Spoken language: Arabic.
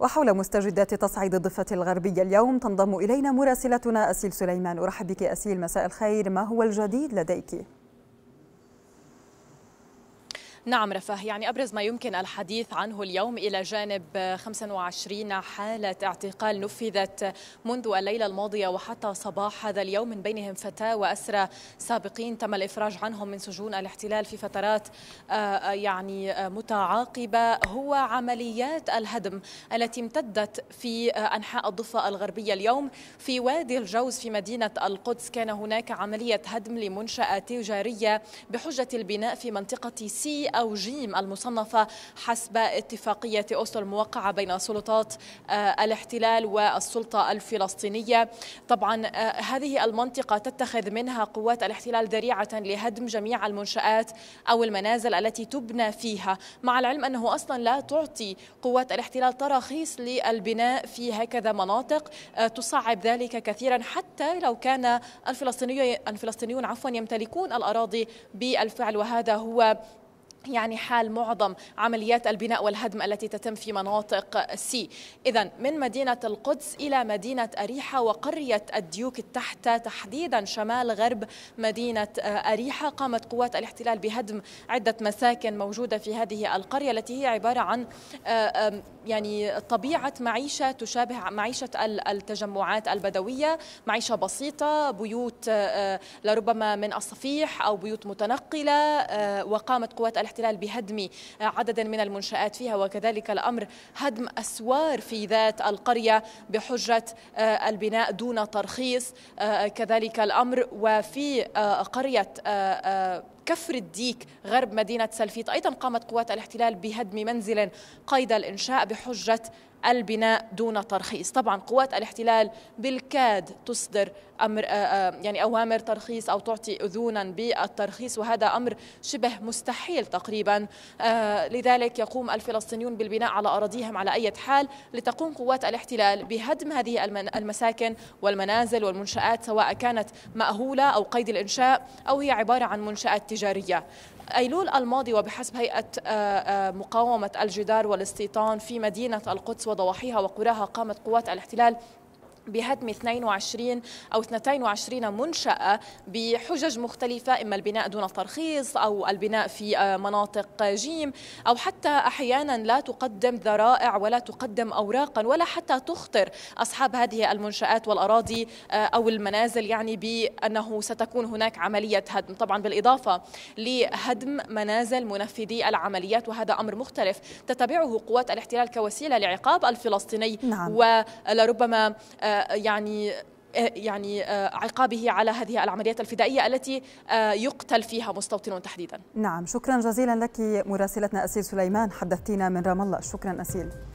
وحول مستجدات تصعيد الضفة الغربية اليوم تنضم إلينا مراسلتنا أسيل سليمان أرحب بك أسيل مساء الخير ما هو الجديد لديك؟ نعم رفاه يعني أبرز ما يمكن الحديث عنه اليوم إلى جانب 25 حالة اعتقال نفذت منذ الليلة الماضية وحتى صباح هذا اليوم من بينهم فتاة وأسرى سابقين تم الإفراج عنهم من سجون الاحتلال في فترات آه، آه، يعني آه، متعاقبة هو عمليات الهدم التي امتدت في أنحاء الضفة الغربية اليوم في وادي الجوز في مدينة القدس كان هناك عملية هدم لمنشأة تجارية بحجة البناء في منطقة سي أو جيم المصنفة حسب اتفاقية أوسلو الموقعة بين سلطات آه، الاحتلال والسلطة الفلسطينية طبعا آه، هذه المنطقة تتخذ منها قوات الاحتلال ذريعة لهدم جميع المنشآت أو المنازل التي تبنى فيها مع العلم أنه أصلا لا تعطي قوات الاحتلال تراخيص للبناء في هكذا مناطق آه، تصعب ذلك كثيرا حتى لو كان الفلسطينيون عفوا يمتلكون الأراضي بالفعل وهذا هو يعني حال معظم عمليات البناء والهدم التي تتم في مناطق سي إذا من مدينة القدس إلى مدينة أريحة وقرية الديوك التحت تحديدا شمال غرب مدينة آه، أريحة قامت قوات الاحتلال بهدم عدة مساكن موجودة في هذه القرية التي هي عبارة عن آه، يعني طبيعة معيشة تشابه معيشة التجمعات البدوية معيشة بسيطة بيوت آه، لربما من الصفيح أو بيوت متنقلة وقامت قوات الاحتلال الاحتلال بهدم عدد من المنشآت فيها وكذلك الأمر هدم أسوار في ذات القرية بحجة آه، البناء دون ترخيص آه، كذلك الأمر وفي آه، قرية كفر الديك غرب مدينة سلفيت أيضا قامت قوات الاحتلال بهدم منزل قيد الإنشاء بحجة البناء دون ترخيص طبعا قوات الاحتلال بالكاد تصدر أمر آه، آه، يعني أوامر ترخيص أو تعطي أذونا بالترخيص وهذا أمر شبه مستحيل تقريبا آه، لذلك يقوم الفلسطينيون بالبناء على أراضيهم على أي حال لتقوم قوات الاحتلال بهدم هذه المساكن والمنازل والمنشآت سواء كانت مأهولة أو قيد الإنشاء أو هي عبارة عن منشآت التجارية أيلول الماضي وبحسب هيئة آه، آه، مقاومة الجدار والاستيطان في مدينة القدس وضواحيها وقراها قامت قوات الاحتلال بهدم 22 او 22 منشاه بحجج مختلفه اما البناء دون ترخيص او البناء في آه، مناطق آه، جيم او حتى احيانا لا تقدم ذرائع ولا تقدم اوراقا ولا حتى تخطر اصحاب هذه المنشات والاراضي آه، او المنازل يعني بانه ستكون هناك عمليه هدم طبعا بالاضافه لهدم منازل منفذي العمليات وهذا امر مختلف تتبعه قوات الاحتلال كوسيله لعقاب الفلسطيني نعم. ولربما يعني آه، يعني آه، عقابه على هذه العمليات الفدائية التي آه، يقتل فيها مستوطنون تحديدا نعم شكرا جزيلا لك مراسلتنا أسيل سليمان حدثتينا من رام الله شكرا أسيل